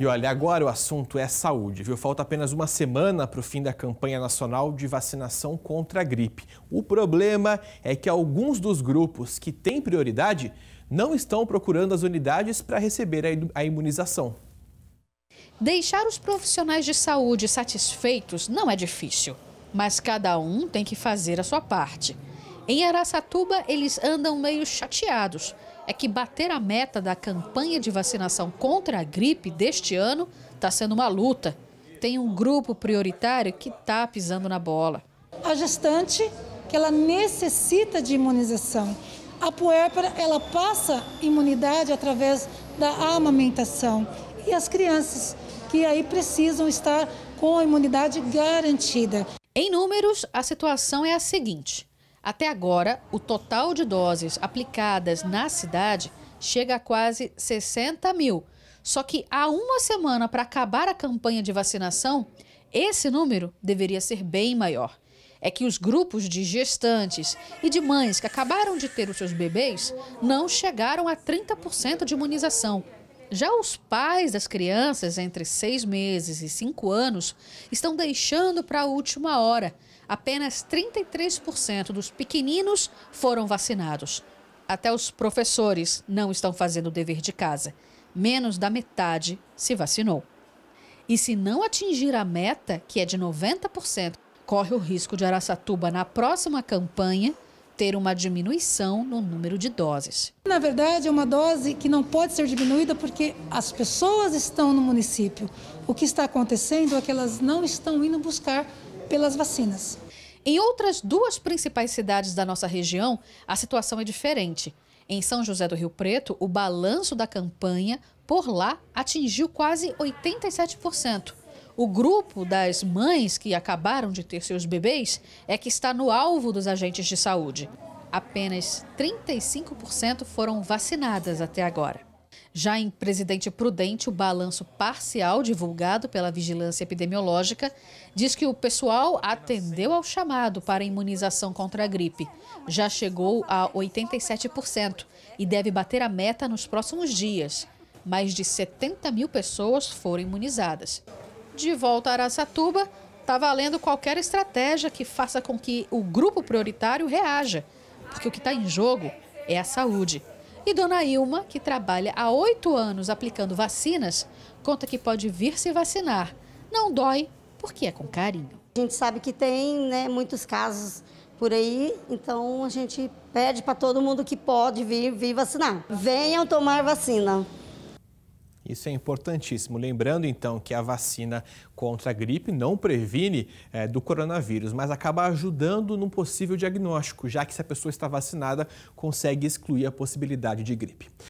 E olha, agora o assunto é saúde, viu? Falta apenas uma semana para o fim da campanha nacional de vacinação contra a gripe. O problema é que alguns dos grupos que têm prioridade não estão procurando as unidades para receber a imunização. Deixar os profissionais de saúde satisfeitos não é difícil, mas cada um tem que fazer a sua parte. Em Araçatuba, eles andam meio chateados. É que bater a meta da campanha de vacinação contra a gripe deste ano está sendo uma luta. Tem um grupo prioritário que está pisando na bola. A gestante, que ela necessita de imunização. A puérpera, ela passa imunidade através da amamentação. E as crianças, que aí precisam estar com a imunidade garantida. Em números, a situação é a seguinte. Até agora, o total de doses aplicadas na cidade chega a quase 60 mil. Só que há uma semana para acabar a campanha de vacinação, esse número deveria ser bem maior. É que os grupos de gestantes e de mães que acabaram de ter os seus bebês não chegaram a 30% de imunização. Já os pais das crianças entre seis meses e cinco anos estão deixando para a última hora. Apenas 33% dos pequeninos foram vacinados. Até os professores não estão fazendo o dever de casa. Menos da metade se vacinou. E se não atingir a meta, que é de 90%, corre o risco de Araçatuba, na próxima campanha, ter uma diminuição no número de doses. Na verdade, é uma dose que não pode ser diminuída porque as pessoas estão no município. O que está acontecendo é que elas não estão indo buscar pelas vacinas. Em outras duas principais cidades da nossa região, a situação é diferente. Em São José do Rio Preto, o balanço da campanha por lá atingiu quase 87%. O grupo das mães que acabaram de ter seus bebês é que está no alvo dos agentes de saúde. Apenas 35% foram vacinadas até agora. Já em Presidente Prudente, o balanço parcial divulgado pela Vigilância Epidemiológica diz que o pessoal atendeu ao chamado para imunização contra a gripe. Já chegou a 87% e deve bater a meta nos próximos dias. Mais de 70 mil pessoas foram imunizadas. De volta a Aracatuba, está valendo qualquer estratégia que faça com que o grupo prioritário reaja, porque o que está em jogo é a saúde. E Dona Ilma, que trabalha há oito anos aplicando vacinas, conta que pode vir se vacinar. Não dói, porque é com carinho. A gente sabe que tem né, muitos casos por aí, então a gente pede para todo mundo que pode vir, vir vacinar. Venham tomar vacina. Isso é importantíssimo. Lembrando, então, que a vacina contra a gripe não previne é, do coronavírus, mas acaba ajudando num possível diagnóstico, já que se a pessoa está vacinada, consegue excluir a possibilidade de gripe.